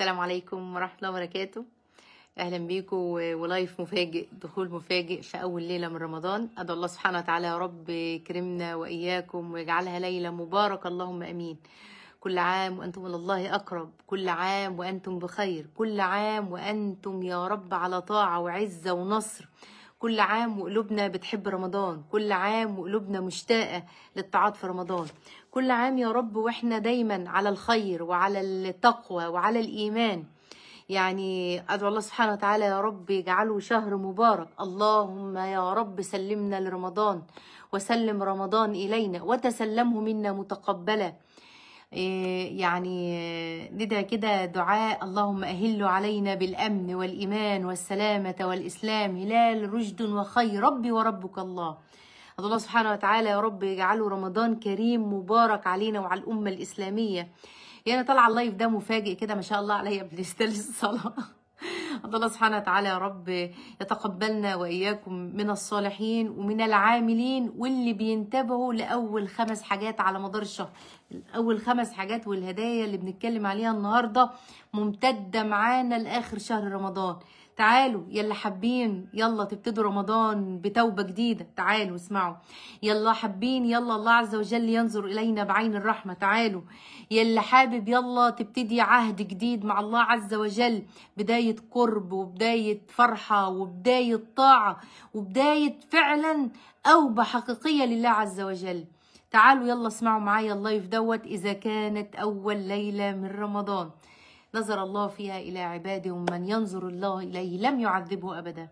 السلام عليكم ورحمة الله وبركاته أهلا بيكم ولايف مفاجئ دخول مفاجئ في أول ليلة من رمضان أدعو الله سبحانه وتعالى يا رب كرمنا وإياكم ويجعلها ليلة مباركة اللهم أمين كل عام وأنتم إلى الله أقرب كل عام وأنتم بخير كل عام وأنتم يا رب على طاعة وعزة ونصر كل عام وقلوبنا بتحب رمضان كل عام وقلوبنا مشتاقة للطاعات في رمضان كل عام يا رب وإحنا دايما على الخير وعلى التقوى وعلى الإيمان يعني أدعو الله سبحانه وتعالى يا رب يجعله شهر مبارك اللهم يا رب سلمنا لرمضان وسلم رمضان إلينا وتسلمه منا متقبلا إيه، يعني ندى كده دعاء اللهم أهل علينا بالأمن والإيمان والسلامة والإسلام هلال رشد وخير ربي وربك الله الله سبحانه وتعالى يا رب يجعله رمضان كريم مبارك علينا وعلى الأمة الإسلامية يعني طالعة اللايف ده مفاجئ كده ما شاء الله عليا بلستة الصلاة الله سبحانه وتعالى يا رب يتقبلنا وإياكم من الصالحين ومن العاملين واللي بينتبهوا لأول خمس حاجات على مدار الشهر أول خمس حاجات والهدايا اللي بنتكلم عليها النهاردة ممتدة معانا لآخر شهر رمضان تعالوا يلا حابين يلا تبتدوا رمضان بتوبة جديدة تعالوا اسمعوا يلا حابين يلا الله عز وجل ينظر إلينا بعين الرحمة تعالوا يلا حابب يلا تبتدي عهد جديد مع الله عز وجل بداية قرب وبداية فرحة وبداية طاعة وبداية فعلا أوبة حقيقية لله عز وجل تعالوا يلا اسمعوا معايا اللايف دوت إذا كانت أول ليلة من رمضان نظر الله فيها إلى عباده ومن ينظر الله إليه لم يعذبه أبدا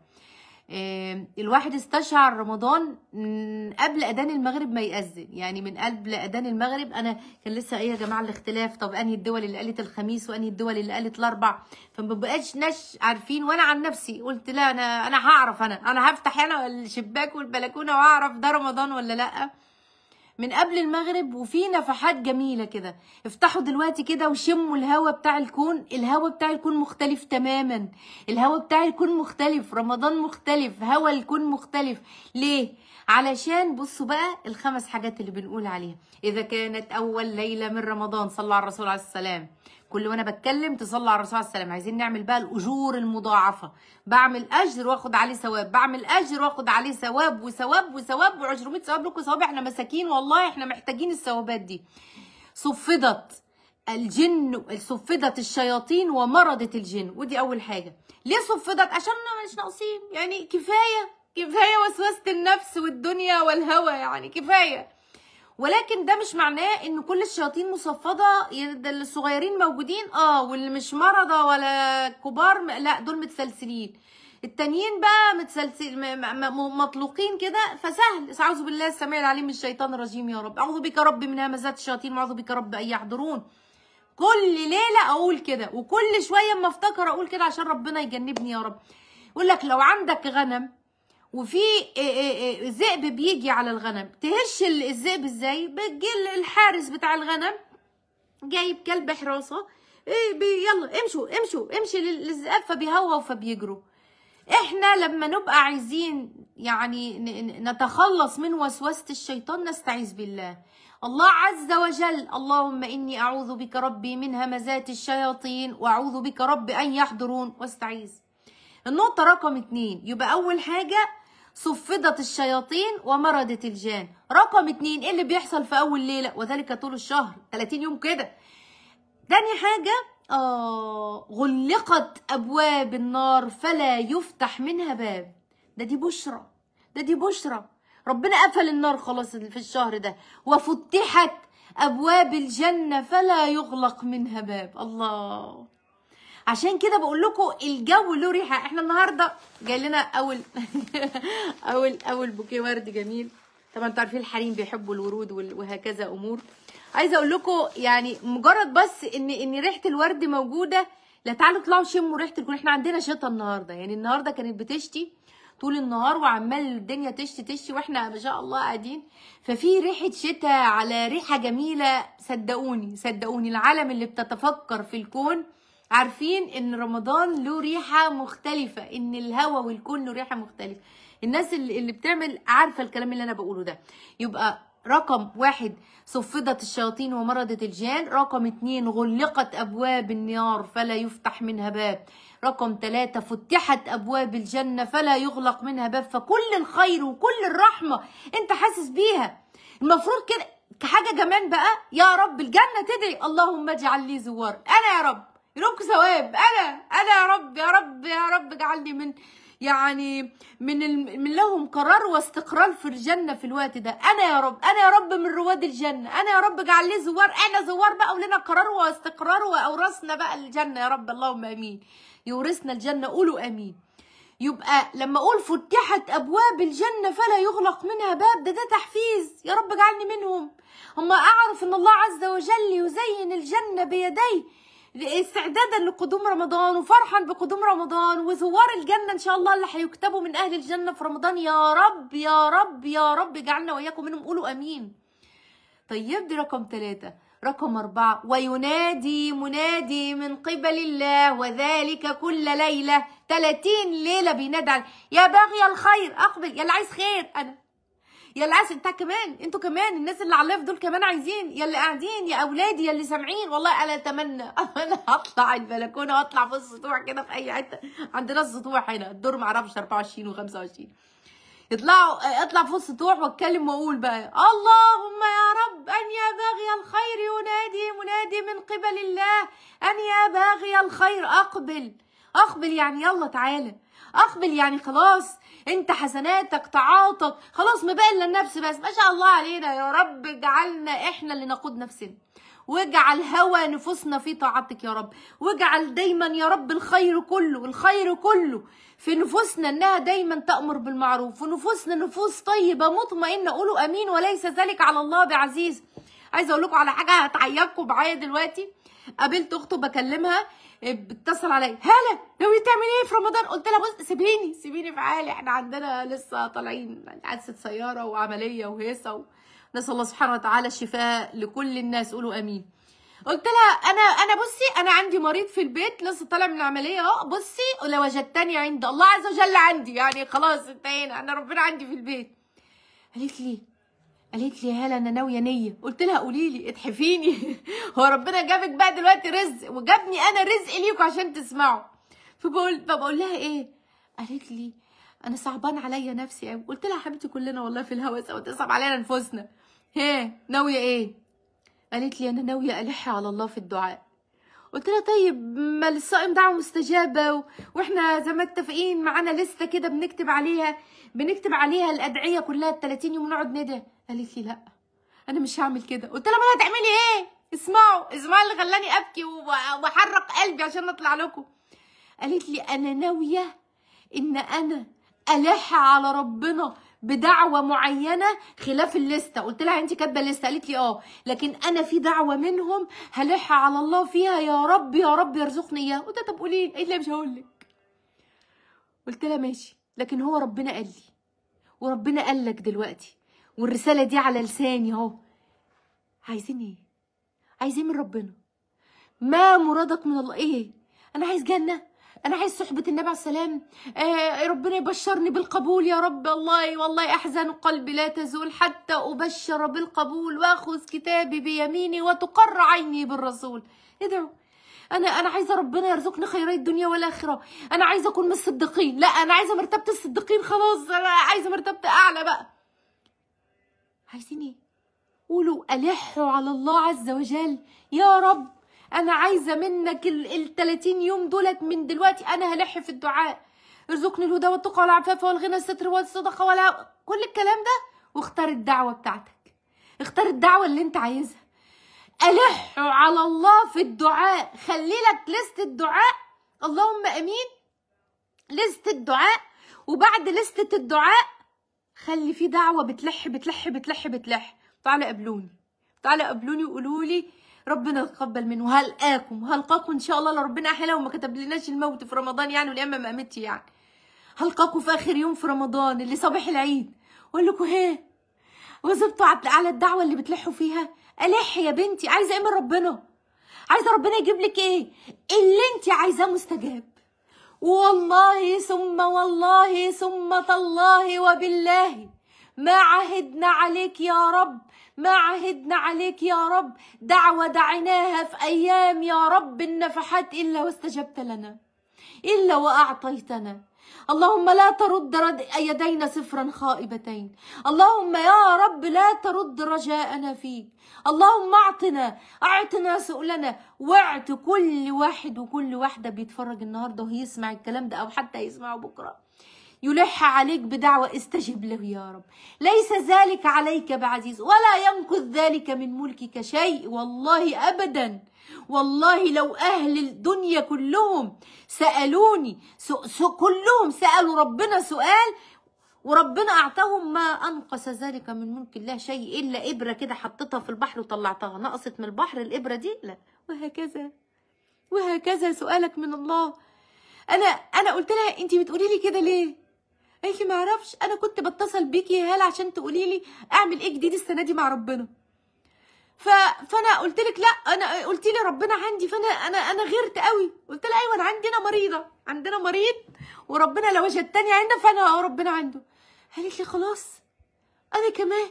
آه، الواحد استشعر رمضان قبل أذان المغرب ما يأذن يعني من قبل أذان المغرب أنا كان لسه إيه يا جماعة الاختلاف طب أنهي الدول اللي قالت الخميس وأنهي الدول اللي قالت الأربع فما بقاش ناش عارفين وأنا عن نفسي قلت لا أنا أنا هعرف أنا أنا هفتح أنا الشباك والبلكونة وأعرف ده رمضان ولا لأ من قبل المغرب وفي نفحات جميله كده افتحوا دلوقتي كده وشموا الهوا بتاع الكون الهوا بتاع الكون مختلف تماما الهوا بتاع الكون مختلف رمضان مختلف هوا الكون مختلف ليه علشان بصوا بقى الخمس حاجات اللي بنقول عليها اذا كانت اول ليله من رمضان صلى على الرسول عليه السلام كل وانا بتكلم تصلى على الرسول عليه وسلم عايزين نعمل بقى الاجور المضاعفه بعمل اجر واخد عليه ثواب بعمل اجر واخد عليه ثواب وثواب وثواب و200 ثواب لكم ثواب احنا مساكين والله احنا محتاجين الثوابات دي صفدت الجن صفدت الشياطين ومرضت الجن ودي اول حاجه ليه صفدت عشان مش ناقصين يعني كفايه كفايه وسوسه النفس والدنيا والهوى يعني كفايه ولكن ده مش معناه ان كل الشياطين مصفده يعني ده الصغيرين موجودين اه واللي مش مرضى ولا كبار لا دول متسلسلين التانيين بقى متسلسل مطلوقين كده فسهل اعوذ بالله السميع العليم من الشيطان الرجيم يا رب اعوذ بك يا رب من همزات الشياطين واعوذ بك يا رب ان يحضرون كل ليله اقول كده وكل شويه اما افتكر اقول كده عشان ربنا يجنبني يا رب يقول لك لو عندك غنم وفي إيه إيه إيه ذئب بيجي على الغنم تهش الذئب ازاي بتجي الحارس بتاع الغنم جايب كلب حراسه يلا امشوا امشوا امشي للذئاب فبيهوهوا فبيجروا احنا لما نبقى عايزين يعني نتخلص من وسوسه الشيطان نستعيذ بالله الله عز وجل اللهم اني اعوذ بك ربي من همزات الشياطين واعوذ بك ربي ان يحضرون واستعيذ النقطه رقم اتنين يبقى اول حاجه صفدت الشياطين ومرضت الجان رقم اتنين ايه اللي بيحصل في اول ليله وذلك طول الشهر 30 يوم كده تاني حاجه آه غلقت ابواب النار فلا يفتح منها باب ده دي بشرى ده دي بشرى ربنا قفل النار خلاص في الشهر ده وفتحت ابواب الجنه فلا يغلق منها باب الله عشان كده بقول لكم الجو له ريحه احنا النهارده جاي لنا اول اول اول بوكيه ورد جميل طبعا انتوا عارفين الحريم بيحبوا الورود وهكذا امور عايزه اقول لكم يعني مجرد بس ان ان ريحه الورد موجوده لا تعالوا اطلعوا شموا ريحه الكون احنا عندنا شتاء النهارده يعني النهارده كانت بتشتي طول النهار وعمال الدنيا تشتي تشتي واحنا ما شاء الله قاعدين ففي ريحه شتاء على ريحه جميله صدقوني صدقوني العالم اللي بتتفكر في الكون عارفين ان رمضان له ريحه مختلفه ان الهوا والكون له ريحه مختلفه الناس اللي, اللي بتعمل عارفه الكلام اللي انا بقوله ده يبقى رقم واحد صفدت الشياطين ومرضت الجان رقم اتنين غلقت أبواب النار فلا يفتح منها باب رقم ثلاثة فتحت أبواب الجنة فلا يغلق منها باب فكل الخير وكل الرحمة أنت حاسس بيها المفروض كده كحاجة كمان بقى يا رب الجنة تدعي اللهم اجعل لي زوار أنا يا رب يربك ثواب انا انا يا رب يا رب يا رب اجعلني من يعني من ال... من لهم قرار واستقرار في الجنه في الوقت ده انا يا رب انا يا رب من رواد الجنه انا يا رب اجعل لي زوار انا زوار بقى ولنا قرار واستقرار واورثنا بقى الجنه يا رب اللهم امين يورثنا الجنه قولوا امين يبقى لما اقول فتحت ابواب الجنه فلا يغلق منها باب ده ده تحفيز يا رب اجعلني منهم هم اعرف ان الله عز وجل يزين الجنه بيديه استعدادا لقدوم رمضان وفرحا بقدوم رمضان وزوار الجنه ان شاء الله اللي هيكتبوا من اهل الجنه في رمضان يا رب يا رب يا رب اجعلنا واياكم منهم قولوا امين طيب دي رقم ثلاثة رقم أربعة وينادي منادي من قبل الله وذلك كل ليلة 30 ليلة بينادي يا باغي الخير أقبل يا اللي عايز خير أنا يا اللي عايز انت كمان انتوا كمان الناس اللي على اللايف دول كمان عايزين يا اللي قاعدين يا اولادي يا اللي سامعين والله انا اتمنى انا هطلع البلكونه واطلع في السطوح كده في اي حته عندنا السطوح هنا الدور معرفش 24 و25 يطلعوا اطلع في السطوح واتكلم واقول بقى اللهم يا رب ان يا باغي الخير ينادي منادي من قبل الله ان يا باغي الخير اقبل اقبل يعني يلا تعالى اقبل يعني خلاص انت حسناتك تعاطف خلاص ما مبين النفس بس ما شاء الله علينا يا رب اجعلنا احنا اللي نقود نفسنا واجعل هوى نفوسنا في طاعتك يا رب واجعل دايما يا رب الخير كله الخير كله في نفوسنا انها دايما تأمر بالمعروف في نفوسنا نفوس طيبة مطمئنة قولوا امين وليس ذلك على الله بعزيز عايزه اقول لكم على حاجه هتعيطكم معايا دلوقتي قابلت اخته بكلمها آه، بتتصل عليا هلا ناويه تعملي ايه في رمضان قلت لها بص سيبيني سيبيني في حالي احنا عندنا لسه طالعين حادثه سياره وعمليه وهيصه و... نسال الله سبحانه وتعالى الشفاء لكل الناس قولوا امين قلت لها انا انا بصي انا عندي مريض في البيت لسه طالع من العمليه اهو بصي لو وجدتني عند الله عز وجل عندي يعني خلاص انتهينا انا ربنا عندي في البيت قالت لي قالت لي هلا انا ناويه نيه قلت لها قولي لي اتحفيني هو ربنا جابك بقى دلوقتي رزق وجابني انا رزق ليكوا عشان تسمعوا فبقول فبقول لها ايه قالت لي انا صعبان عليا نفسي قوي قلت لها حبيبتي كلنا والله في الهوا سوا تصعب علينا نفوسنا ها ناويه ايه قالت لي انا ناويه الح على الله في الدعاء قلت لها طيب ما للصائم دعوه مستجابه و... واحنا زي ما اتفقين معانا لسته كده بنكتب عليها بنكتب عليها الادعيه كلها ال 30 يوم نقعد ندعي قالت لي لا انا مش هعمل كده قلت لها ما هتعملي ايه اسمعوا اسمعوا اللي خلاني ابكي واحرق قلبي عشان اطلع لكم قالت لي انا ناويه ان انا الح على ربنا بدعوة معينة خلاف الليستة قلت لها انت كاتبة الليستة قالت لي اه لكن انا في دعوة منهم هلح على الله فيها يا رب يا رب يرزقني اياها قلت لها طب قولي قالت لي مش هقول لك قلت لها ماشي لكن هو ربنا قال لي وربنا قال لك دلوقتي والرسالة دي على لساني اهو عايزين ايه عايزين من ربنا ما مرادك من الله ايه انا عايز جنه انا عايز صحبه النبي عليه السلام آه ربنا يبشرني بالقبول يا رب الله والله احزان قلبي لا تزول حتى ابشر بالقبول واخذ كتابي بيميني وتقر عيني بالرسول ادعو ايه انا انا عايزه ربنا يرزقني خيري الدنيا والاخره انا عايزه اكون من الصديقين لا انا عايزه مرتبه الصديقين خلاص انا عايزه مرتبه اعلى بقى عايزين ايه قولوا ألحوا على الله عز وجل يا رب أنا عايزة منك ال 30 يوم دولت من دلوقتي أنا هلح في الدعاء ارزقني الهدى والتقى والعفاف والغنى الستر والصدقة ولا كل الكلام ده واختار الدعوة بتاعتك اختار الدعوة اللي انت عايزها ألحوا على الله في الدعاء خلي لك لست الدعاء اللهم أمين لست الدعاء وبعد لستة الدعاء خلي في دعوه بتلح بتلح بتلح بتلح تعالى قابلوني تعالى قابلوني وقولوا لي ربنا يتقبل منه وهلقاكم هلقاكم ان شاء الله لو ربنا احلى وما كتب لناش الموت في رمضان يعني والايام ما قامتش يعني هلقاكم في اخر يوم في رمضان اللي صباح العيد واقول لكم ها وظبطوا على الدعوه اللي بتلحوا فيها الح يا بنتي عايزه ايه من ربنا عايزه ربنا يجيب لك ايه اللي انت عايزاه مستجاب والله ثم والله ثم تالله وبالله ما عهدنا عليك يا رب ما عهدنا عليك يا رب دعوة دعناها في أيام يا رب النفحات إلا واستجبت لنا إلا وأعطيتنا اللهم لا ترد رد يدينا صفرا خائبتين اللهم يا رب لا ترد رجاءنا فيك اللهم اعطنا اعطنا سؤلنا وعد كل واحد وكل واحدة بيتفرج النهاردة وهيسمع الكلام ده أو حتى يسمعه بكرة يلح عليك بدعوة استجب له يا رب ليس ذلك عليك بعزيز ولا ينقذ ذلك من ملكك شيء والله أبدا والله لو أهل الدنيا كلهم سألوني كلهم سألوا ربنا سؤال وربنا أعطاهم ما أنقص ذلك من ملك الله شيء إلا إبرة كده حطيتها في البحر وطلعتها نقصت من البحر الإبرة دي لا وهكذا وهكذا سؤالك من الله أنا أنا قلت لها أنت بتقولي لي كده ليه؟ قالت لي ما أعرفش أنا كنت بتصل بيكي يا هالة عشان تقولي لي أعمل إيه جديد السنة دي مع ربنا ف... فانا قلت لك لا انا قلت لي ربنا عندي فانا انا انا غيرت قوي قلت لها ايوه انا عندي انا مريضه عندنا مريض وربنا لو وجد التانية عندنا فانا ربنا عنده قالت لي خلاص انا كمان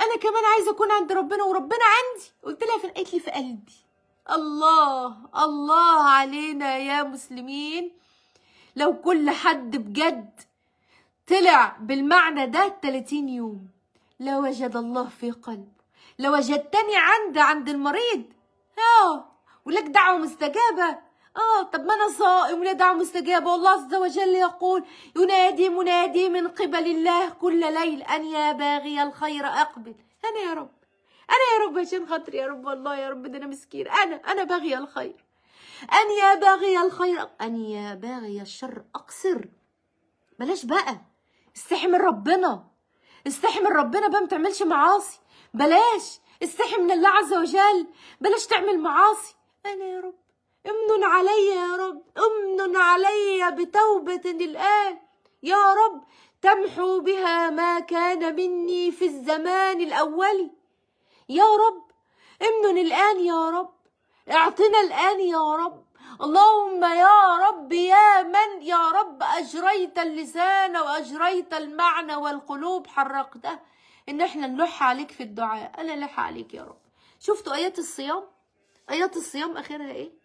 انا كمان عايزه اكون عند ربنا وربنا عندي قلت لها فين قالت لي في قلبي الله الله علينا يا مسلمين لو كل حد بجد طلع بالمعنى ده 30 يوم لوجد الله في قلبه لوجدتني عند عند المريض اه ولك دعوه مستجابه اه طب ما انا صائم ولا دعوه مستجابه والله عز وجل يقول ينادي منادي من قبل الله كل ليل ان يا باغي الخير اقبل انا يا رب انا يا رب عشان خاطري يا رب والله يا رب ده انا مسكين انا انا باغي الخير ان يا باغي الخير ان يا باغي الشر اقصر بلاش بقى استحي من ربنا استحي من ربنا بقى ما تعملش معاصي بلاش استحي من الله عز وجل بلاش تعمل معاصي انا يا رب امن علي يا رب امن علي بتوبة الآن يا رب تمحو بها ما كان مني في الزمان الأولي يا رب امن الآن يا رب اعطنا الآن يا رب اللهم يا رب يا من يا رب أجريت اللسان وأجريت المعنى والقلوب حرقته إن احنا نلح عليك في الدعاء أنا لح عليك يا رب شفتوا آيات الصيام آيات الصيام آخرها إيه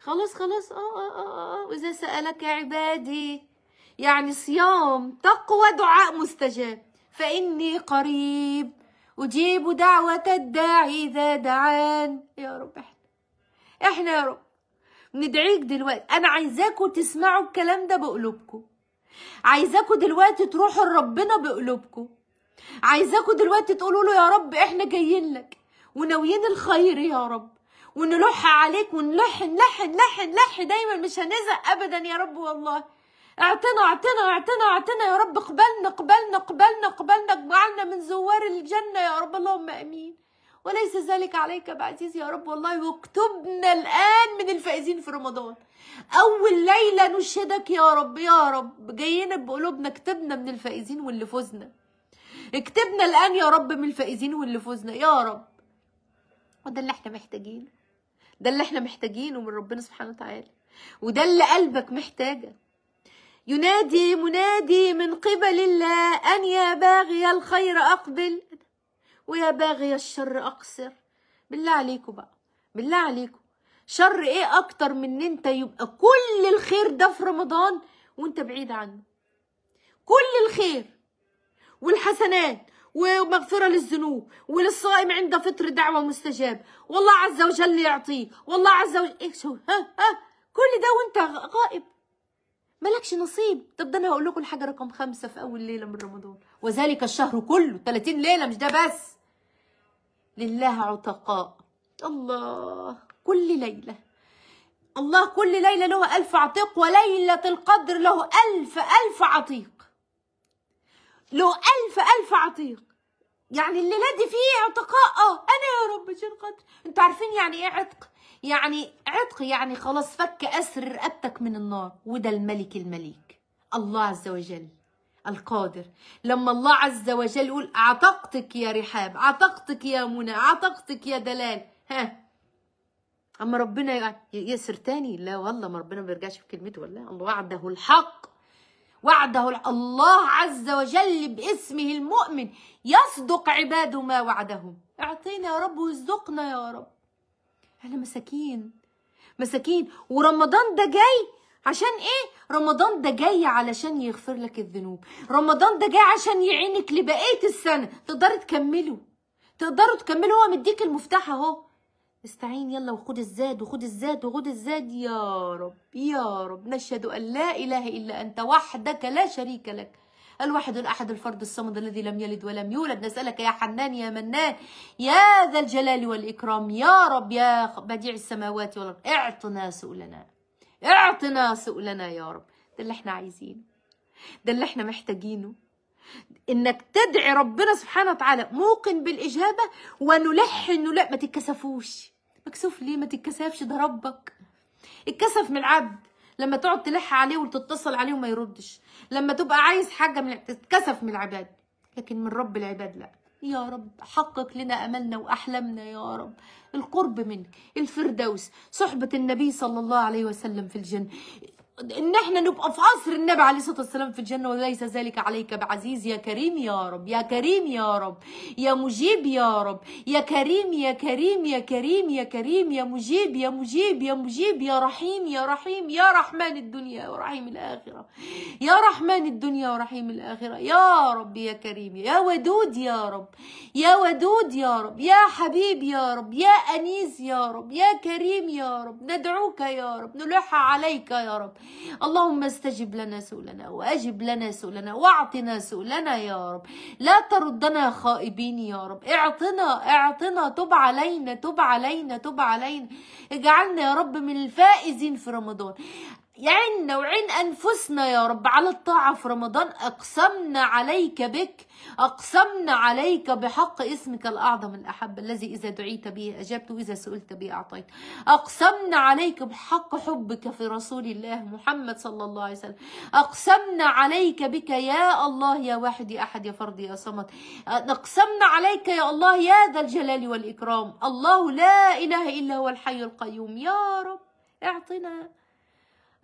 خلاص خلاص اه اه اه اه, آه. واذا سالك عبادي يعني صيام تقوى دعاء مستجاب فاني قريب اجيب دعوه الداعي اذا دعان يا رب احنا احنا يا رب ندعيك دلوقتي انا عايزاكم تسمعوا الكلام ده بقلوبكم عايزاكم دلوقتي تروحوا لربنا بقلوبكم عايزاكم دلوقتي تقولوا له يا رب احنا جايين لك وناويين الخير يا رب ونلح عليك ونلح نلح نلح نلح دايما مش هنزهق ابدا يا رب والله اعتنا اعتنا اعتنا اعتنا يا رب اقبلنا اقبلنا اقبلنا اقبلنا اجعلنا من زوار الجنه يا رب اللهم امين وليس ذلك عليك بعزيز يا رب والله واكتبنا الان من الفائزين في رمضان اول ليله نشهدك يا رب يا رب جايين بقلوبنا اكتبنا من الفائزين واللي فزنا اكتبنا الان يا رب من الفائزين واللي فزنا يا رب وده اللي احنا محتاجينه ده اللي احنا محتاجينه من ربنا سبحانه وتعالى وده اللي قلبك محتاجه ينادي منادي من قبل الله أن يا باغي الخير أقبل ويا باغي الشر أقصر بالله عليكم بقى بالله عليكم شر إيه أكتر من إن أنت يبقى كل الخير ده في رمضان وأنت بعيد عنه كل الخير والحسنات ومغفرة للذنوب وللصائم عند فطر دعوة مستجاب والله عز وجل يعطيه والله عز وجل إيه شو ها ها كل ده وانت غائب مالكش نصيب طب ده انا هقول لكم الحاجه رقم خمسة في اول ليله من رمضان وذلك الشهر كله 30 ليله مش ده بس لله عتقاء الله كل ليله الله كل ليله له الف عتيق وليله القدر له الف الف عتيق له ألف ألف عتيق يعني الليلة دي فيه عتقاء اه أنا يا رب شن قدر أنتوا عارفين يعني إيه عتق؟ يعني عتق يعني خلاص فك أسر رقبتك من النار وده الملك المليك الله عز وجل القادر لما الله عز وجل يقول عتقتك يا رحاب عتقتك يا منى عتقتك يا دلال ها اما ربنا يسر تاني لا والله ما ربنا ما بيرجعش في كلمته ولا الله وعده الحق وعده الله عز وجل باسمه المؤمن يصدق عباده ما وعدهم اعطينا يا رب وارزقنا يا رب احنا مساكين مساكين ورمضان ده جاي عشان ايه رمضان ده جاي علشان يغفر لك الذنوب رمضان ده جاي عشان يعينك لبقيه السنه تقدري تكمله تقدروا تكملوا هو مديك المفتاح اهو استعين يلا وخد الزاد وخد الزاد وخد الزاد يا رب يا رب نشهد أن لا إله إلا أنت وحدك لا شريك لك الواحد الأحد الفرد الصمد الذي لم يلد ولم يولد نسألك يا حنان يا منان يا ذا الجلال والإكرام يا رب يا بديع السماوات والأرض اعطنا سؤلنا اعطنا سؤلنا يا رب ده اللي احنا عايزينه ده اللي احنا محتاجينه انك تدعي ربنا سبحانه وتعالى موقن بالاجابه ونلح انه لا ما تتكسفوش مكسوف ليه ما تتكسفش ده ربك اتكسف من العبد لما تقعد تلح عليه وتتصل عليه وما يردش لما تبقى عايز حاجه من تتكسف من العباد لكن من رب العباد لا يا رب حقق لنا املنا واحلامنا يا رب القرب منك الفردوس صحبه النبي صلى الله عليه وسلم في الجنه ان احنا نبقى في عصر النبي عليه الصلاه والسلام في الجنه وليس ذلك عليك بعزيز يا كريم يا رب يا كريم يا رب يا مجيب يا رب يا كريم يا كريم يا كريم يا كريم يا مجيب يا مجيب يا مجيب يا رحيم يا رحيم يا رحمن الدنيا ورحيم الاخره يا رحمن الدنيا ورحيم الاخره يا رب يا كريم يا ودود يا رب يا ودود يا رب يا حبيب يا رب يا انيس يا رب يا كريم يا رب ندعوك يا رب نلح عليك يا رب اللهم استجب لنا سؤلنا واجب لنا سؤلنا واعطنا سؤلنا يا رب لا تردنا خائبين يا رب اعطنا اعطنا تب علينا تب علينا تب علينا اجعلنا يا رب من الفائزين في رمضان يعنا وعين أنفسنا يا رب على الطاعة في رمضان أقسمنا عليك بك أقسمنا عليك بحق اسمك الأعظم الأحب الذي إذا دعيت به أجبت وإذا سئلت به أعطيت أقسمنا عليك بحق حبك في رسول الله محمد صلى الله عليه وسلم أقسمنا عليك بك يا الله يا واحد يا أحد يا فرد يا صمد أقسمنا عليك يا الله يا ذا الجلال والإكرام الله لا إله إلا هو الحي القيوم يا رب اعطنا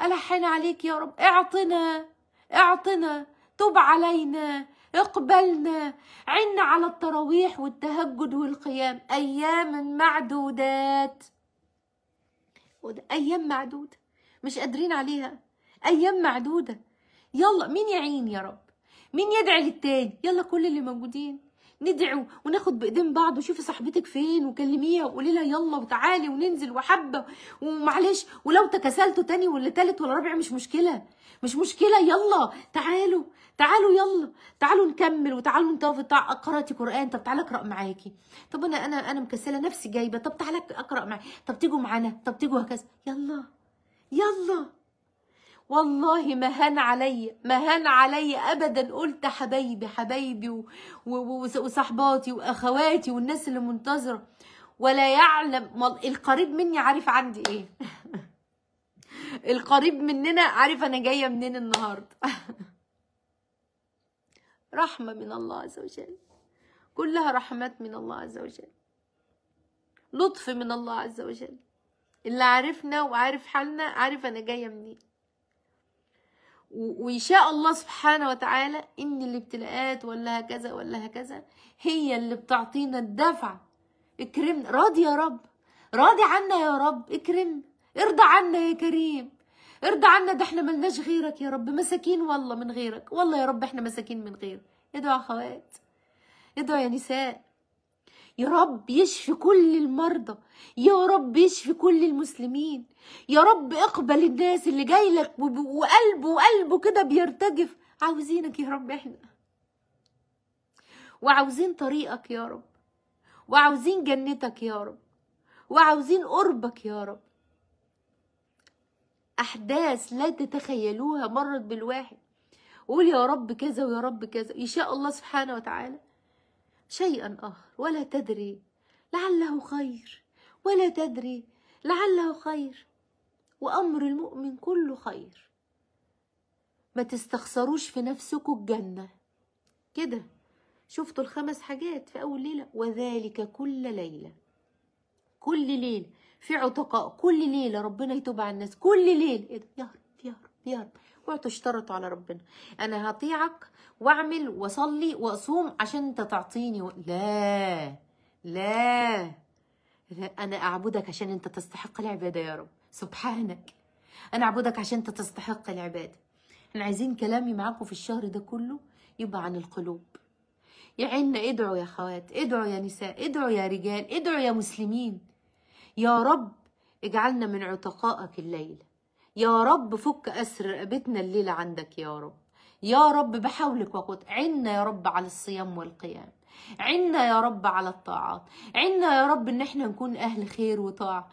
ألحن عليك يا رب اعطنا اعطنا تب علينا اقبلنا عنا على التراويح والتهجد والقيام أيام معدودات أيام معدودة مش قادرين عليها أيام معدودة يلا مين يعين يا رب مين يدعي للتاني يلا كل اللي موجودين ندعو وناخد بايدين بعض وشوفي صاحبتك فين وكلميها وقولي لها يلا وتعالي وننزل وحبه ومعلش ولو تكسلتوا تاني ولا تالت ولا رابع مش مشكله مش مشكله يلا تعالوا تعالوا يلا تعالوا نكمل وتعالوا انت قراتي قران طب تعالى اقرا معاكي طب انا انا انا مكسله نفسي جايبه طب تعالى اقرا معاكي طب تيجوا معانا طب تيجوا هكذا يلا يلا والله ما هان عليا ما هان عليا ابدا قلت حبايبي حبايبي وصحباتي واخواتي والناس اللي منتظره ولا يعلم القريب مني عارف عندي ايه القريب مننا عارف انا جايه منين النهارده رحمه من الله عز وجل كلها رحمات من الله عز وجل لطف من الله عز وجل اللي عارفنا وعارف حالنا عارف انا جايه منين ويشاء الله سبحانه وتعالى ان الابتلاءات ولا هكذا ولا هكذا هي اللي بتعطينا الدفع اكرمنا راضي يا رب راضي عنا يا رب اكرم ارضى عنا يا كريم ارضى عنا ده احنا ملناش غيرك يا رب مساكين والله من غيرك والله يا رب احنا مساكين من غيرك ادعوا يا اخوات ادعوا يا نساء يا رب يشفي كل المرضى يا رب يشفي كل المسلمين يا رب اقبل الناس اللي جاي لك وقلبه وقلبه كده بيرتجف عاوزينك يا رب احنا وعاوزين طريقك يا رب وعاوزين جنتك يا رب وعاوزين قربك يا رب احداث لا تتخيلوها مرت بالواحد قول يا رب كذا ويا رب كذا ان شاء الله سبحانه وتعالى شيئا آخر ولا تدري لعله خير ولا تدري لعله خير وأمر المؤمن كله خير ما تستخسروش في نفسكم الجنة كده شفتوا الخمس حاجات في أول ليلة وذلك كل ليلة كل ليلة في عتقاء كل ليلة ربنا يتوب على الناس كل ليلة إيه يا رب يا رب يا رب وتشترطوا على ربنا انا هطيعك واعمل واصلي واصوم عشان انت تعطيني و... لا لا انا اعبدك عشان انت تستحق العباده يا رب سبحانك انا اعبدك عشان انت تستحق العباده احنا عايزين كلامي معاكم في الشهر ده كله يبقى عن القلوب يا عنا ادعوا يا خوات ادعوا يا نساء ادعوا يا رجال ادعوا يا مسلمين يا رب اجعلنا من عتقائك الليله يا رب فك أسر رقبتنا الليلة عندك يا رب يا رب بحولك وقوت عنا يا رب على الصيام والقيام عنا يا رب على الطاعات عنا يا رب ان احنا نكون اهل خير وطاعة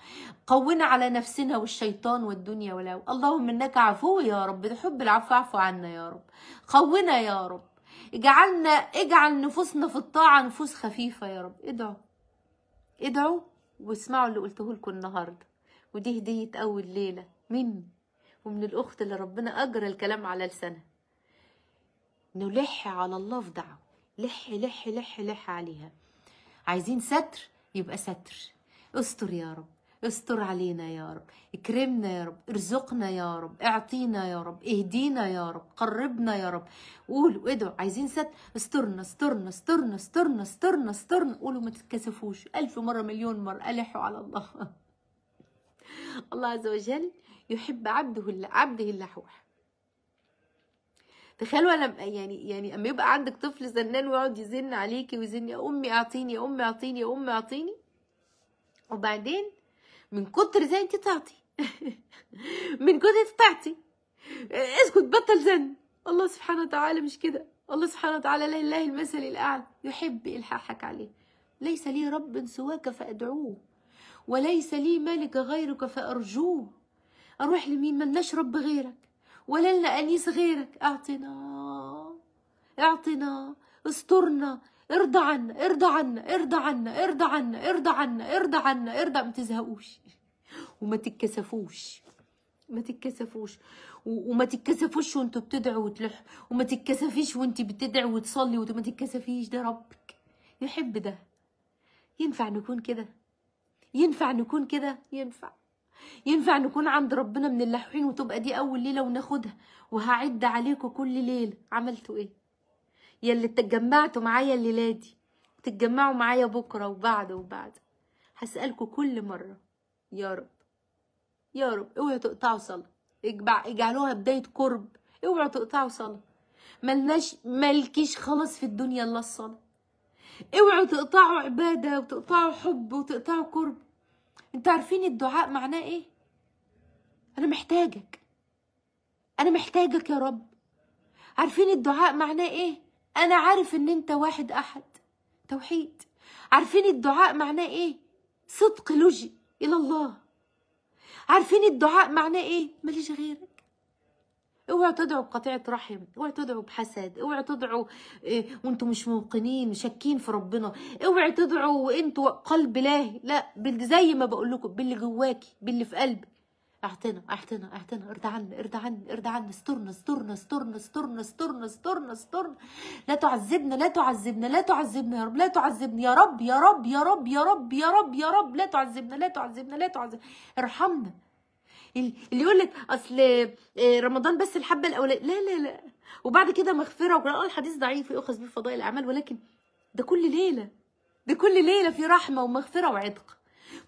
قونا على نفسنا والشيطان والدنيا ولو اللهم انك عفو يا رب تحب العفو اعفو عنا يا رب قونا يا رب اجعلنا اجعل نفوسنا في الطاعة نفوس خفيفة يا رب ادعوا ادعوا واسمعوا اللي قلته لكم النهاردة ودي هدية أول ليلة مني ومن الأخت اللي ربنا أجرى الكلام على لسانها نلح على الله في دعوة لح لح لح لح عليها عايزين ستر يبقى ستر استر يا رب استر علينا يا رب اكرمنا يا رب ارزقنا يا رب اعطينا يا رب اهدينا يا رب قربنا يا رب قولوا ادعوا عايزين ست استرنا استرنا استرنا استرنا استرنا استرنا قولوا ما تتكسفوش ألف مرة مليون مرة ألحوا على الله الله عز وجل يحب عبده عبده اللحوح تخيلوا انا يعني يعني اما يبقى عندك طفل زنان ويقعد يزن عليكي ويزن يا امي اعطيني يا امي اعطيني يا امي اعطيني وبعدين من كتر زي انت تعطي من كتر تعطي اسكت بطل زن الله سبحانه وتعالى مش كده الله سبحانه وتعالى لله المثل الاعلى يحب الحاحك عليه ليس لي رب سواك فادعوه وليس لي ملك غيرك فارجوه أروح لمين لناش رب غيرك ولا لنا أنيس غيرك أعطنا أعطنا استرنا ارضى عنا ارضى عنا ارضى عنا ارضى عنا ارضى عنا ارضى عنا ارضى ما تزهقوش وما تتكسفوش ما تتكسفوش وما تتكسفوش وانتوا بتدعوا وتلح وما تتكسفيش وانت بتدعي وتصلي وما تتكسفيش ده ربك يحب ده ينفع نكون كده ينفع نكون كده ينفع ينفع نكون عند ربنا من اللحوحين وتبقى دي اول ليله وناخدها وهعد عليكم كل ليله عملتوا ايه يا اللي اتجمعتوا معايا الليله دي تتجمعوا معايا بكره وبعد وبعد هسالكم كل مره يا رب يا رب اوعوا تقطعوا صلاه اجعلوها بدايه قرب اوعوا تقطعوا صلاه ملناش مالكيش خلاص في الدنيا الا الصلاه اوعوا تقطعوا عباده وتقطعوا حب وتقطعوا قرب انتوا عارفين الدعاء معناه ايه انا محتاجك انا محتاجك يا رب عارفين الدعاء معناه ايه انا عارف ان انت واحد احد توحيد عارفين الدعاء معناه ايه صدق لجي الى الله عارفين الدعاء معناه ايه ماليش غيرك اوعوا تدعوا بقطيعه رحم اوعوا تدعوا بحسد اوعوا تدعوا إيه، وانتم مش موقنين شاكين في ربنا اوعوا تدعوا وانتوا قلب لاهي لا زي ما بقول لكم باللي جواكي باللي في قلبك اعتنا اعتنا اعتنا ارضى عنا ارضى عنا ارضى عنا استرنا استرنا استرنا استرنا استرنا استرنا استرنا لا تعذبنا لا تعذبنا لا تعذبنا يا رب لا تعذبنا يا رب يا رب يا رب يا رب يا رب يا رب لا تعذبنا لا تعذبنا لا تعذبنا ارحمنا اللي يقول لك اصل آه، رمضان بس الحبه الاولانيه لا لا لا وبعد كده مغفره وقال آه، الحديث ضعيف يؤخذ به فضائل الاعمال ولكن ده كل ليله ده كل ليله في رحمه ومغفره وعتق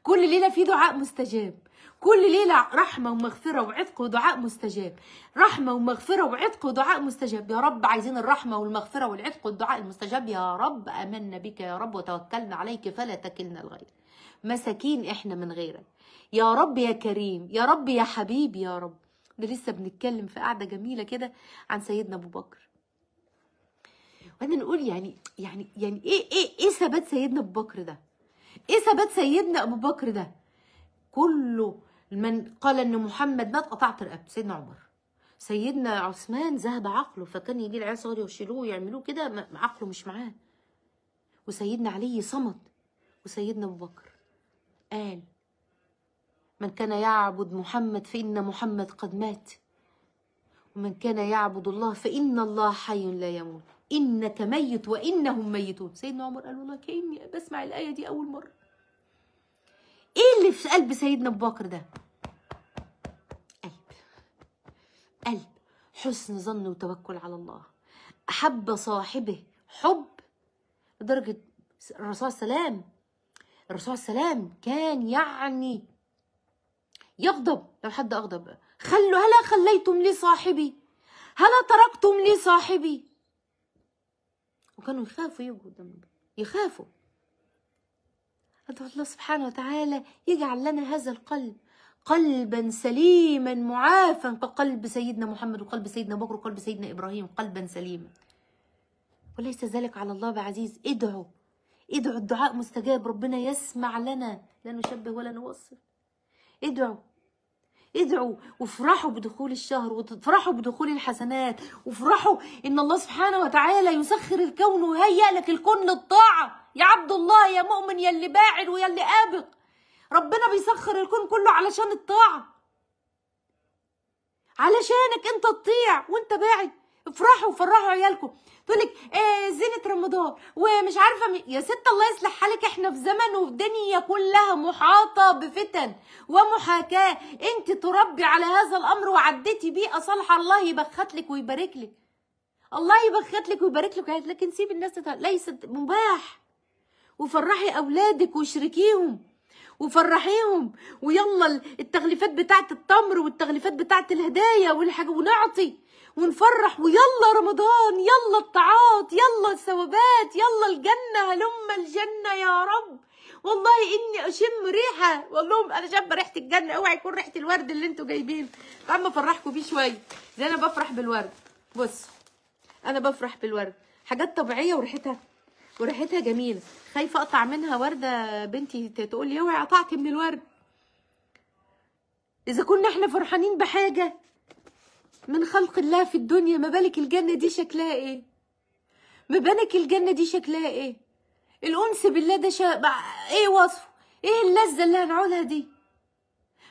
كل ليله في دعاء مستجاب كل ليله رحمه ومغفره وعتق ودعاء مستجاب رحمه ومغفره وعتق ودعاء مستجاب يا رب عايزين الرحمه والمغفره والعتق والدعاء المستجاب يا رب امنا بك يا رب وتوكلنا عليك فلا تكلنا الغير مساكين احنا من غيرك يا رب يا كريم يا رب يا حبيبي يا رب ده لسه بنتكلم في قعده جميله كده عن سيدنا ابو بكر وانا نقول يعني يعني يعني ايه ايه ايه ثبات سيدنا ابو بكر ده ايه ثبات سيدنا ابو بكر ده كله من قال ان محمد مات قطعت رقبته سيدنا عمر سيدنا عثمان ذهب عقله فكان يجي العيال صغير يشيلوه ويعملوه كده عقله مش معاه وسيدنا علي صمت وسيدنا ابو بكر قال من كان يعبد محمد فإن محمد قد مات ومن كان يعبد الله فإن الله حي لا يموت إنك ميت وإنهم ميتون سيدنا عمر قال والله كأني بسمع الآية دي أول مرة إيه اللي في قلب سيدنا أبو بكر ده قلب قلب حسن ظن وتوكل على الله أحب صاحبه حب لدرجة الرسول السلام الرسول السلام كان يعني يغضب لو حد أغضب خلوا هلا خليتم لي صاحبي هلا تركتم لي صاحبي وكانوا يخافوا يجوا قدام يخافوا أدعو الله سبحانه وتعالى يجعل لنا هذا القلب قلبا سليما معافا كقلب سيدنا محمد وقلب سيدنا بكر وقلب سيدنا إبراهيم قلبا سليما وليس ذلك على الله بعزيز ادعوا ادعوا الدعاء مستجاب ربنا يسمع لنا لا نشبه ولا نوصف ادعوا ادعوا وافرحوا بدخول الشهر وافرحوا بدخول الحسنات وافرحوا ان الله سبحانه وتعالى يسخر الكون ويهيئ لك الكون للطاعه يا عبد الله يا مؤمن يا اللي باعد ويا اللي قابض ربنا بيسخر الكون كله علشان الطاعه علشانك انت تطيع وانت باعد افرحوا وفرحوا عيالكم تقول لك آه زينه رمضان ومش عارفه م... يا ست الله يصلح حالك احنا في زمن والدنيا كلها محاطه بفتن ومحاكاه انت تربي على هذا الامر وعديتي بيئه صالحه الله يبخت لك ويبارك لك الله يبخت لك ويبارك لك لكن سيب الناس تتع... ليست مباح وفرحي اولادك وشركيهم وفرحيهم ويلا التغليفات بتاعت التمر والتغليفات بتاعت الهدايا والحاجه ونعطي ونفرح ويلا رمضان يلا الطاعات يلا الثوابات يلا الجنه هلم الجنه يا رب والله اني اشم ريحه والله انا شابة ريحه الجنه اوعى يكون ريحه الورد اللي انتوا جايبينه عم افرحكم بيه شويه زي انا بفرح بالورد بص انا بفرح بالورد حاجات طبيعيه وريحتها وريحتها جميله خايفه اقطع منها ورده بنتي تقول لي اوعي قطعتي من الورد اذا كنا احنا فرحانين بحاجه من خلق الله في الدنيا ما بالك الجنة دي شكلها ايه ما بالك الجنة دي شكلها ايه الأنس بالله ده شا... ايه وصفه ايه اللذة اللي هنعولها دي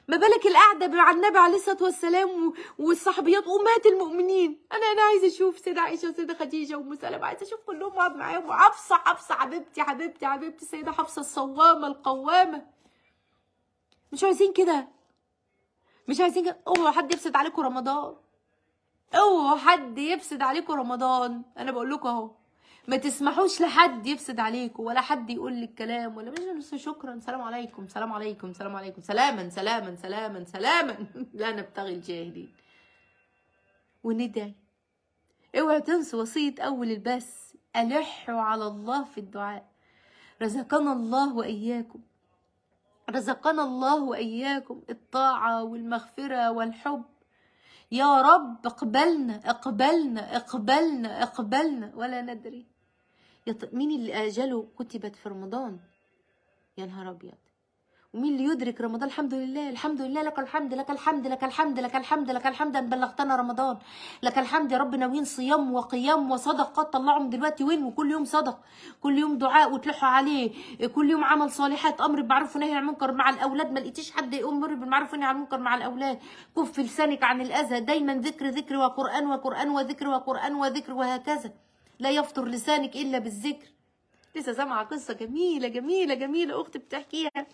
ما بالك القعدة مع النبي عليه الصلاة والسلام والصحابيات أمهات المؤمنين أنا أنا عايزة أشوف سيدة عائشة وسيدة خديجة وأم سلمة عايزة أشوف كلهم وأقعد معاهم وحفصة حفصة حبيبتي حبيبتي حبيبتي السيدة حفصة الصوامة القوامة مش عايزين كده مش عايزين كده أوعوا حد يفسد عليكم رمضان اوعوا حد يفسد عليكم رمضان انا بقول لكم اهو ما تسمحوش لحد يفسد عليكم ولا حد يقول لك كلام ولا مش شكرا سلام عليكم سلام عليكم سلام عليكم سلاما سلاما سلاما سلاما لا نبتغي الجاهلين وندعي اوعوا تنسوا وصيه اول البس الحوا على الله في الدعاء رزقنا الله واياكم رزقنا الله واياكم الطاعه والمغفره والحب يا رب اقبلنا اقبلنا اقبلنا اقبلنا ولا ندري مين اللي اجله كتبت في رمضان يا نهار ابيض ومين اللي يدرك رمضان الحمد لله الحمد لله لك الحمد لك الحمد لك الحمد لك الحمد لك الحمد ان بلغتنا رمضان لك الحمد يا رب ناويين صيام وقيام وصدقه طلعهم دلوقتي وين وكل يوم صدق كل يوم دعاء وتلحوا عليه كل يوم عمل صالحات امر بالمعروف ونهي عن المنكر مع الاولاد ما لقيتيش حد امر بالمعروف ونهي عن المنكر مع الاولاد كف لسانك عن الاذى دايما ذكر ذكر وقران وقران وذكر وقران وذكر وهكذا لا يفطر لسانك الا بالذكر لسه سامعه قصه جميله جميله جميله اختي بتحكيها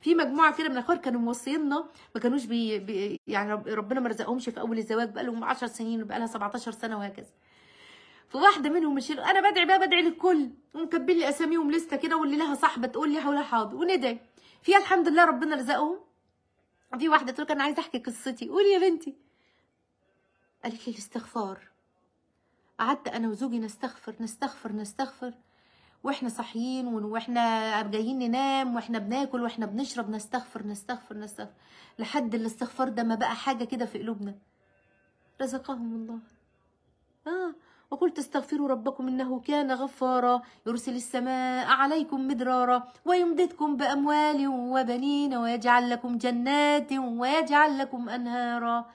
في مجموعه كده من الاخوات كانوا موصينا ما كانوش بي, بي يعني ربنا ما رزقهمش في اول الزواج بقى لهم 10 سنين وبقى لها 17 سنه وهكذا فواحده منهم مش انا بدعي بقى بدعي للكل ومكبل لي اساميهم لسته كده واللي لها صاحبه تقول لي حولها حاضر وندعي فيها الحمد لله ربنا رزقهم في واحده تقول انا عايزه احكي قصتي قولي يا بنتي قالت لي الاستغفار قعدت انا وزوجي نستغفر نستغفر نستغفر واحنا صاحيين واحنا جايين ننام واحنا بناكل واحنا بنشرب نستغفر نستغفر نستغفر لحد الاستغفار ده ما بقى حاجه كده في قلوبنا رزقهم الله اه وقلت استغفروا ربكم انه كان غفارا يرسل السماء عليكم مدرارا ويمددكم باموال وبنين ويجعل لكم جنات ويجعل لكم انهارا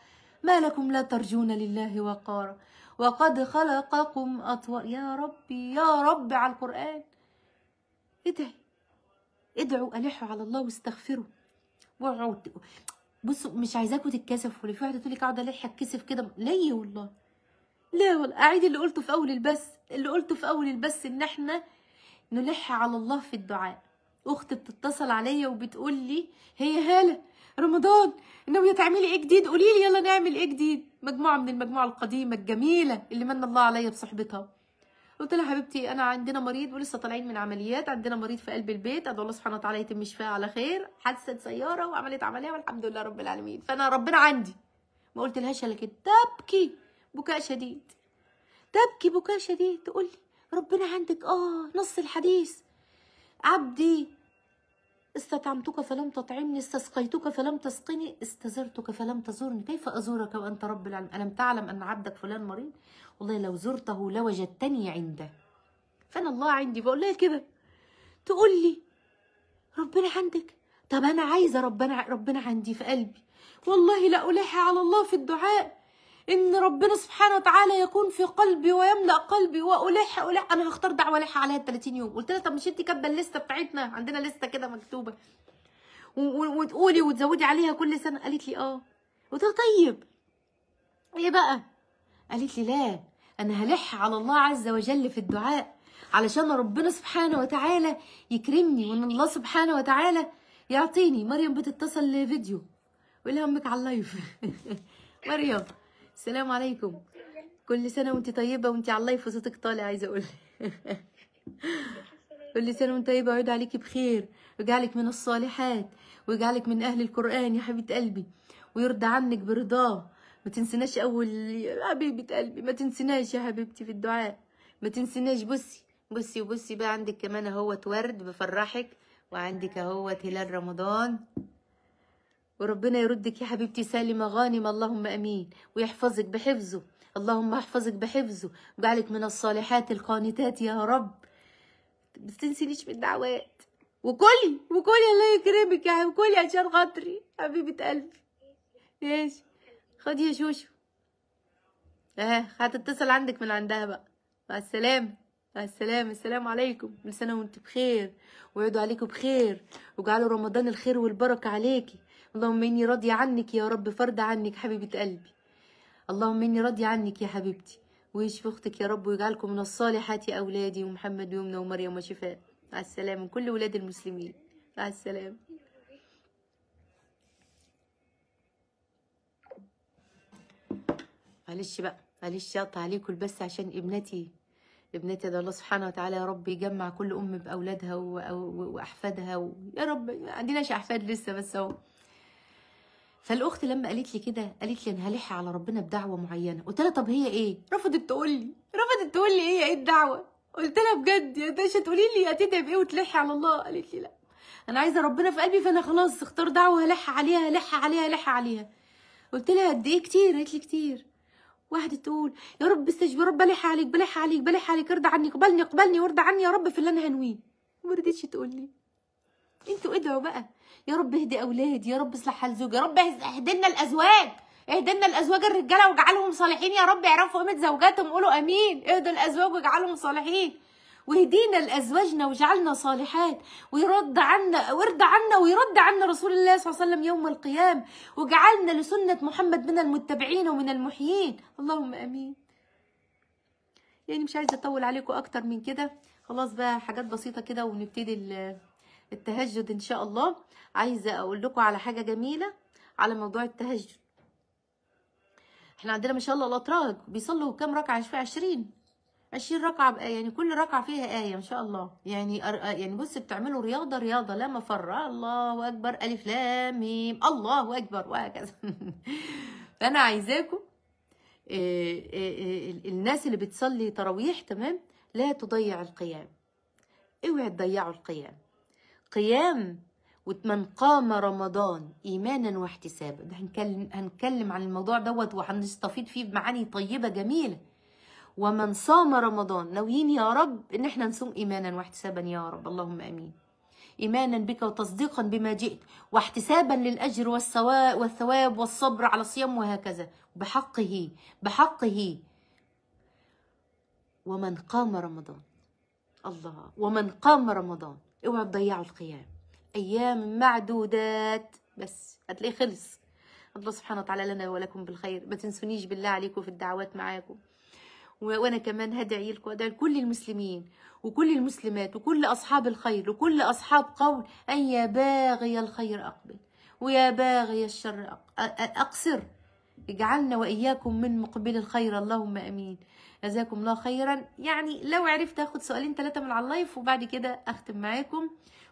ما لكم لا ترجون لله وقارا وقد خلقكم أطوار يا ربي يا رب على القرآن ادعي ادعوا ألحوا على الله واستغفروا وعود بصوا مش عايزاكم تتكسفوا لو في واحده تقول لك اقعد الح اتكسف كده ليه والله لا والله اعيد اللي قلته في اول البث اللي قلته في اول البث ان احنا نلح على الله في الدعاء اختي بتتصل عليا وبتقول لي هي هاله رمضان ناويه تعملي ايه جديد قولي لي يلا نعمل ايه جديد مجموعه من المجموعه القديمه الجميله اللي من الله عليا بصحبتها قلت لها حبيبتي انا عندنا مريض ولسه طالعين من عمليات عندنا مريض في قلب البيت ادعو الله سبحانه وتعالى يتم شفاه على خير حادثه سياره وعملت عمليه والحمد لله رب العالمين فانا ربنا عندي ما قلت لهاش الا كده تبكي بكاء شديد تبكي بكاء شديد تقول لي ربنا عندك اه نص الحديث عبدي استطعمتك فلم تطعمني استسقيتك فلم تسقني استزرتك فلم تزورني كيف أزورك وأنت رب العالمين ألم تعلم أن عبدك فلان مريض والله لو زرته لوجدتني عنده فأنا الله عندي بقول لها كده تقول لي ربنا عندك طب أنا عايزة ربنا ربنا عندي في قلبي والله لا ألح على الله في الدعاء ان ربنا سبحانه وتعالى يكون في قلبي ويملا قلبي والح الح انا هختار دعوه الح عليها ال 30 يوم قلت لها طب مش انت كاتبه الليسته بتاعتنا عندنا لسته كده مكتوبه وتقولي وتزودي عليها كل سنه قالت لي اه قلت لها طيب ايه بقى قالت لي لا انا هلح على الله عز وجل في الدعاء علشان ربنا سبحانه وتعالى يكرمني وان الله سبحانه وتعالى يعطيني مريم بتتصل لفيديو ويقول لها امك على اللايف مريم السلام عليكم كل سنه وانت طيبه وانت على اللايف وصوتك طالع عايزه اقول كل سنه وانت طيبه وعيد عليكي بخير ويجعلك من الصالحات ويجعلك من اهل القران يا حبيبه قلبي ويرضى عنك برضاه ما تنسناش اول حبيبه قلبي ما تنسناش يا حبيبتي في الدعاء ما تنسناش بصي بصي وبصي بقى عندك كمان اهوت ورد بفرحك وعندك اهوت هلال رمضان وربنا يردك يا حبيبتي سالمة غانم اللهم أمين ويحفظك بحفظه اللهم احفظك بحفظه وجعلك من الصالحات القانتات يا رب ما تنسينيش من الدعوات وكلي وكلي الله يكرمك يا كلي عشان خاطري حبيبة قلبي ماشي خدي يا شوشو اه هتتصل عندك من عندها بقى مع السلامة مع السلامة السلام عليكم كل سنة وانتم بخير ويعدوا عليكم بخير وجعلوا رمضان الخير والبركة عليكي اللهم إني راضية عنك يا رب فرد عنك حبيبة قلبي اللهم إني راضية عنك يا حبيبتي ويشفي أختك يا رب ويجعلكم من الصالحات يا أولادي ومحمد ويمنى ومريم وشفاء مع السلامة من كل ولاد المسلمين مع السلامة معلش بقى معلش اقطع عليكم بس عشان ابنتي ابنتي ده الله سبحانه وتعالى يا رب يجمع كل ام باولادها واحفادها و... يا رب ما عندناش احفاد لسه بس اهو فالاخت لما قالت لي كده قالت لي انا هلح على ربنا بدعوه معينه قلت لها طب هي ايه رفضت تقول لي رفضت تقول لي ايه ايه الدعوه قلت لها بجد يا باشا تقولي لي هتدعي بايه وتلحي على الله قالت لي لا انا عايزه ربنا في قلبي فانا خلاص اختار دعوه هلح عليها هلح عليها هلح عليها قلت لها قد ايه كتير قالت لي كتير واحده تقول يا رب استجب يا رب بلح عليك بلح عليك بلح عليك ارضى عني اقبلني اقبلني وارضى عني يا رب في اللي انا هنويه ما رضتش تقول لي انتوا ادعوا بقى يا رب اهدي اولاد يا رب اصلح حال زوج يا رب اهدي لنا الازواج اهدي لنا الازواج الرجاله واجعلهم صالحين يا رب يعرفوا قيمه زوجاتهم قولوا امين اهدى الازواج واجعلهم صالحين واهدينا لازواجنا واجعلنا صالحات ويرد عنا ويرضى عنا ويرد عنا رسول الله صلى الله عليه وسلم يوم القيامه واجعلنا لسنه محمد من المتبعين ومن المحيين اللهم امين يعني مش عايزه اطول عليكم اكتر من كده خلاص بقى حاجات بسيطه كده ونبتدي التهجد ان شاء الله عايزه اقول لكم على حاجه جميله على موضوع التهجد احنا عندنا ما شاء الله الاتراك بيصلوا كام ركعه في 20 20 ركعه بقى يعني كل ركعه فيها ايه ما شاء الله يعني آه، يعني بص بتعملوا رياضه رياضه لا مفر الله اكبر الف لام ميم الله اكبر وهكذا فانا عايزاكم آه، آه، الناس اللي بتصلي تراويح تمام لا تضيع القيام اوعي تضيعوا القيام قيام ومن قام رمضان ايمانا واحتسابا ده هنكلم هنتكلم عن الموضوع دوت وهنستفيض فيه بمعاني طيبه جميله ومن صام رمضان ناويين يا رب ان احنا نصوم ايمانا واحتسابا يا رب اللهم امين ايمانا بك وتصديقا بما جئت واحتسابا للاجر والثواب والصبر على الصيام وهكذا بحقه بحقه ومن قام رمضان الله ومن قام رمضان اوعوا تضيعوا القيام ايام معدودات بس هتلاقيه خلص الله سبحانه وتعالى لنا ولكم بالخير ما تنسونيش بالله عليكم في الدعوات معاكم وانا كمان هدعي لكم ادعي لكل المسلمين وكل المسلمات وكل اصحاب الخير وكل اصحاب قول ان يا باغي الخير اقبل ويا باغي الشر اقصر اجعلنا واياكم من مقبل الخير اللهم امين جزاكم الله خيرا يعني لو عرفت اخد سؤالين ثلاثه من على اللايف وبعد كده اختم معاكم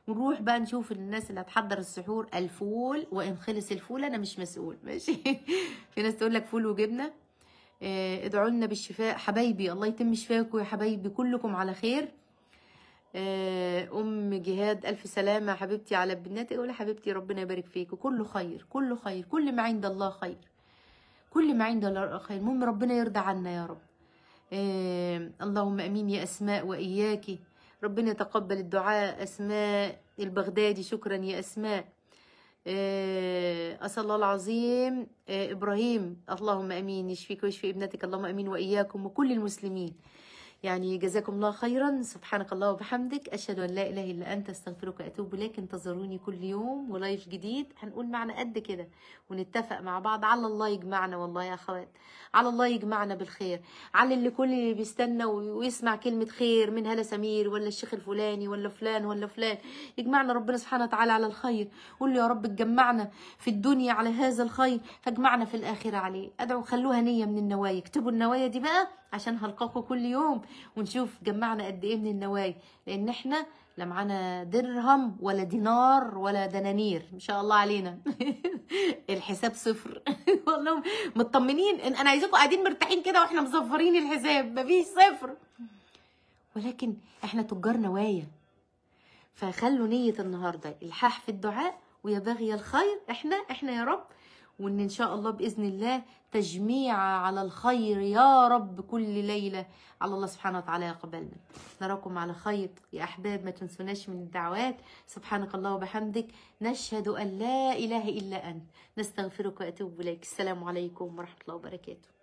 ونروح بقى نشوف الناس اللي هتحضر السحور الفول وان خلص الفول انا مش مسؤول ماشي في ناس تقول لك فول وجبنه آه، ادعوا لنا بالشفاء حبايبي الله يتم شفاكم يا حبايبي كلكم على خير آه، ام جهاد الف سلامه حبيبتي على بناتي اقول حبيبتي ربنا يبارك فيك كله خير كله خير كل ما عند الله خير كل ما عند الله خير المهم ربنا يرضى عنا يا رب اللهم امين يا اسماء واياكي ربنا تقبل الدعاء اسماء البغدادي شكرا يا اسماء آه، أسأل الله العظيم آه، إبراهيم اللهم أمين يشفيك ويشفي ابنتك اللهم أمين وإياكم وكل المسلمين يعني جزاكم الله خيرا سبحانك الله وبحمدك أشهد أن لا إله إلا أنت أستغفرك وأتوب إليك انتظروني كل يوم ولايف جديد هنقول معنى قد كده ونتفق مع بعض على الله يجمعنا والله يا أخوات على الله يجمعنا بالخير على اللي كل اللي بيستنى ويسمع كلمة خير من هلا سمير ولا الشيخ الفلاني ولا فلان ولا فلان يجمعنا ربنا سبحانه وتعالى على الخير قول يا رب تجمعنا في الدنيا على هذا الخير فاجمعنا في الآخرة عليه أدعو خلوها نية من النوايا اكتبوا النوايا دي بقى عشان هلقاكم كل يوم ونشوف جمعنا قد ايه من النوايا لان احنا لا معانا درهم ولا دينار ولا دنانير ان شاء الله علينا الحساب صفر والله مطمنين انا عايزاكم قاعدين مرتاحين كده واحنا مصفرين الحساب مفيش صفر ولكن احنا تجار نوايا فخلوا نيه النهارده الحاح في الدعاء ويا بغي الخير احنا احنا يا رب وان ان شاء الله باذن الله تجميع على الخير يا رب كل ليله على الله سبحانه وتعالى يقبلنا نراكم على خير يا احباب ما تنسوناش من الدعوات سبحانك الله وبحمدك نشهد ان لا اله الا انت نستغفرك واتوب اليك السلام عليكم ورحمه الله وبركاته